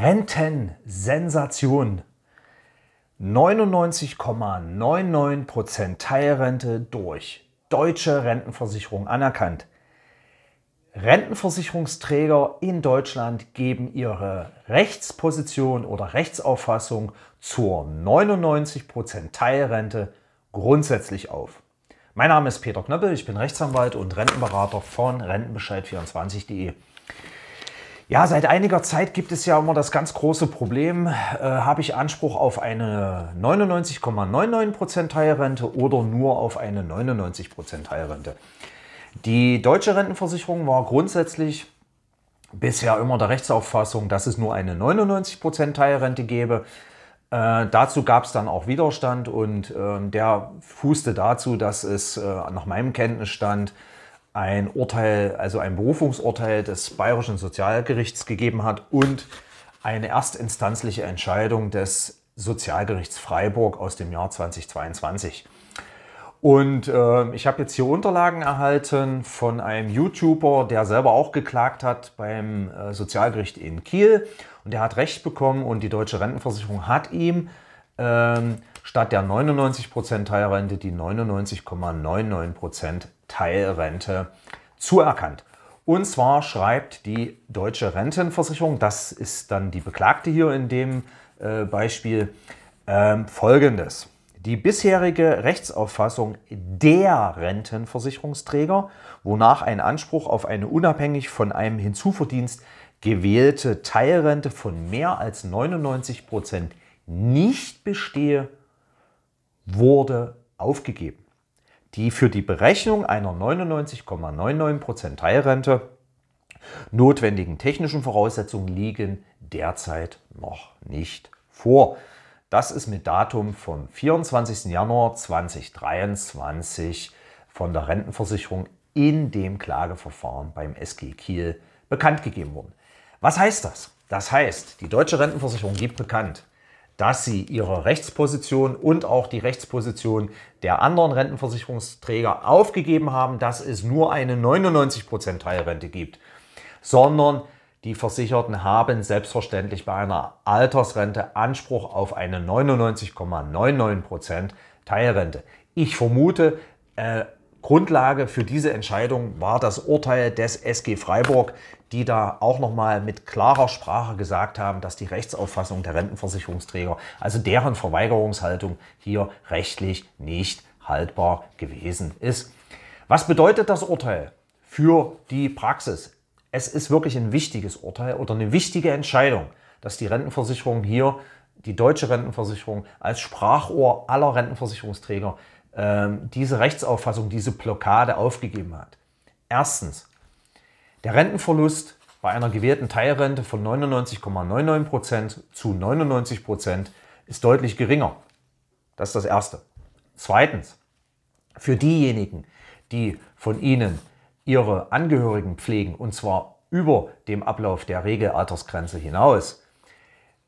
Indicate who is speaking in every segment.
Speaker 1: Rentensensation. 99,99% Teilrente durch deutsche Rentenversicherung anerkannt. Rentenversicherungsträger in Deutschland geben ihre Rechtsposition oder Rechtsauffassung zur 99% Teilrente grundsätzlich auf. Mein Name ist Peter Knöppel, ich bin Rechtsanwalt und Rentenberater von Rentenbescheid24.de. Ja, seit einiger Zeit gibt es ja immer das ganz große Problem, äh, habe ich Anspruch auf eine 99,99% Teilrente oder nur auf eine 99% Teilrente. Die deutsche Rentenversicherung war grundsätzlich bisher immer der Rechtsauffassung, dass es nur eine 99% Teilrente gäbe. Äh, dazu gab es dann auch Widerstand und äh, der fußte dazu, dass es äh, nach meinem Kenntnisstand ein Urteil, also ein Berufungsurteil des Bayerischen Sozialgerichts gegeben hat und eine erstinstanzliche Entscheidung des Sozialgerichts Freiburg aus dem Jahr 2022. Und äh, ich habe jetzt hier Unterlagen erhalten von einem YouTuber, der selber auch geklagt hat beim äh, Sozialgericht in Kiel. Und der hat Recht bekommen und die deutsche Rentenversicherung hat ihm ähm, statt der 99% Teilrente die 99,99% ,99 Teilrente zuerkannt. Und zwar schreibt die Deutsche Rentenversicherung, das ist dann die Beklagte hier in dem äh, Beispiel, äh, folgendes. Die bisherige Rechtsauffassung der Rentenversicherungsträger, wonach ein Anspruch auf eine unabhängig von einem Hinzuverdienst gewählte Teilrente von mehr als 99 Prozent nicht bestehe, wurde aufgegeben die für die Berechnung einer 99,99% Teilrente notwendigen technischen Voraussetzungen liegen derzeit noch nicht vor. Das ist mit Datum vom 24. Januar 2023 von der Rentenversicherung in dem Klageverfahren beim SG Kiel bekannt gegeben worden. Was heißt das? Das heißt, die deutsche Rentenversicherung gibt bekannt, dass sie ihre Rechtsposition und auch die Rechtsposition der anderen Rentenversicherungsträger aufgegeben haben, dass es nur eine 99% Teilrente gibt, sondern die Versicherten haben selbstverständlich bei einer Altersrente Anspruch auf eine 99,99% ,99 Teilrente. Ich vermute, äh, Grundlage für diese Entscheidung war das Urteil des SG Freiburg, die da auch nochmal mit klarer Sprache gesagt haben, dass die Rechtsauffassung der Rentenversicherungsträger, also deren Verweigerungshaltung hier rechtlich nicht haltbar gewesen ist. Was bedeutet das Urteil für die Praxis? Es ist wirklich ein wichtiges Urteil oder eine wichtige Entscheidung, dass die Rentenversicherung hier die deutsche Rentenversicherung als Sprachrohr aller Rentenversicherungsträger ähm, diese Rechtsauffassung, diese Blockade aufgegeben hat. Erstens, der Rentenverlust bei einer gewährten Teilrente von 99,99% zu 99% ist deutlich geringer. Das ist das Erste. Zweitens, für diejenigen, die von Ihnen ihre Angehörigen pflegen, und zwar über dem Ablauf der Regelaltersgrenze hinaus,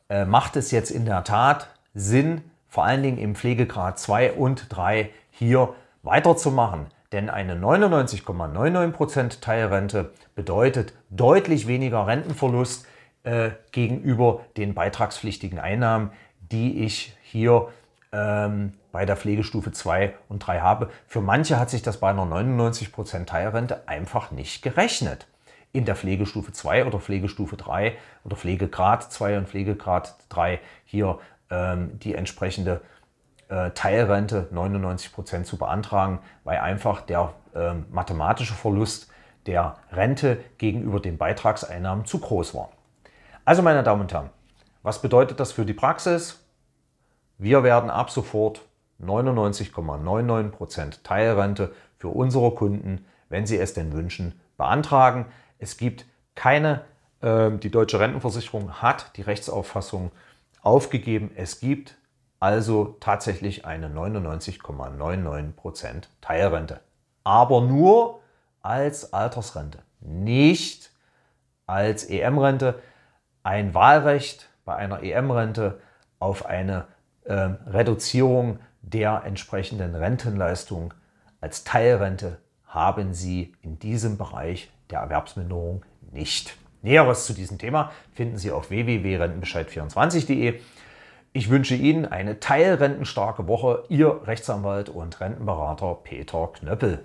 Speaker 1: äh, macht es jetzt in der Tat Sinn, vor allen Dingen im Pflegegrad 2 und 3 hier weiterzumachen. Denn eine 99,99% Teilrente bedeutet deutlich weniger Rentenverlust äh, gegenüber den beitragspflichtigen Einnahmen, die ich hier ähm, bei der Pflegestufe 2 und 3 habe. Für manche hat sich das bei einer 99% Teilrente einfach nicht gerechnet in der Pflegestufe 2 oder Pflegestufe 3 oder Pflegegrad 2 und Pflegegrad 3 hier ähm, die entsprechende äh, Teilrente 99 Prozent zu beantragen, weil einfach der ähm, mathematische Verlust der Rente gegenüber den Beitragseinnahmen zu groß war. Also meine Damen und Herren, was bedeutet das für die Praxis? Wir werden ab sofort 99,99% ,99 Teilrente für unsere Kunden, wenn sie es denn wünschen, beantragen. Es gibt keine, äh, die deutsche Rentenversicherung hat die Rechtsauffassung aufgegeben. Es gibt also tatsächlich eine 99,99% Teilrente. Aber nur als Altersrente, nicht als EM-Rente. Ein Wahlrecht bei einer EM-Rente auf eine äh, Reduzierung der entsprechenden Rentenleistung als Teilrente haben Sie in diesem Bereich der Erwerbsminderung nicht. Näheres zu diesem Thema finden Sie auf www.rentenbescheid24.de. Ich wünsche Ihnen eine teilrentenstarke Woche. Ihr Rechtsanwalt und Rentenberater Peter Knöppel.